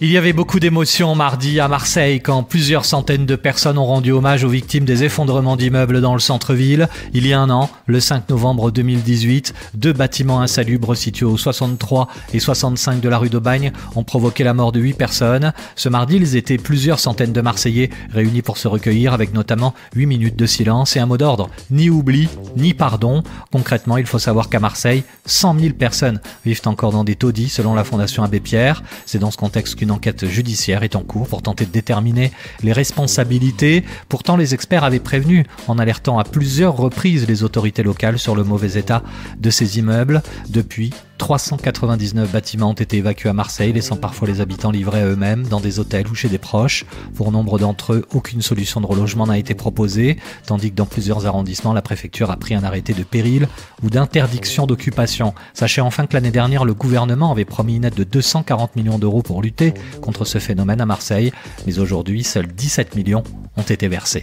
Il y avait beaucoup d'émotions mardi à Marseille quand plusieurs centaines de personnes ont rendu hommage aux victimes des effondrements d'immeubles dans le centre-ville. Il y a un an, le 5 novembre 2018, deux bâtiments insalubres situés au 63 et 65 de la rue d'Aubagne ont provoqué la mort de huit personnes. Ce mardi, ils étaient plusieurs centaines de Marseillais réunis pour se recueillir avec notamment 8 minutes de silence et un mot d'ordre, ni oubli, ni pardon. Concrètement, il faut savoir qu'à Marseille, 100 000 personnes vivent encore dans des taudis selon la Fondation Abbé Pierre. C'est dans ce contexte qu'une enquête judiciaire est en cours pour tenter de déterminer les responsabilités. Pourtant, les experts avaient prévenu en alertant à plusieurs reprises les autorités locales sur le mauvais état de ces immeubles. Depuis, 399 bâtiments ont été évacués à Marseille, laissant parfois les habitants livrés à eux-mêmes dans des hôtels ou chez des proches. Pour nombre d'entre eux, aucune solution de relogement n'a été proposée, tandis que dans plusieurs arrondissements, la préfecture a pris un arrêté de péril ou d'interdiction d'occupation. Sachez enfin que l'année dernière, le gouvernement avait promis une aide de 240 millions d'euros pour lutter contre ce phénomène à Marseille, mais aujourd'hui, seuls 17 millions ont été versés.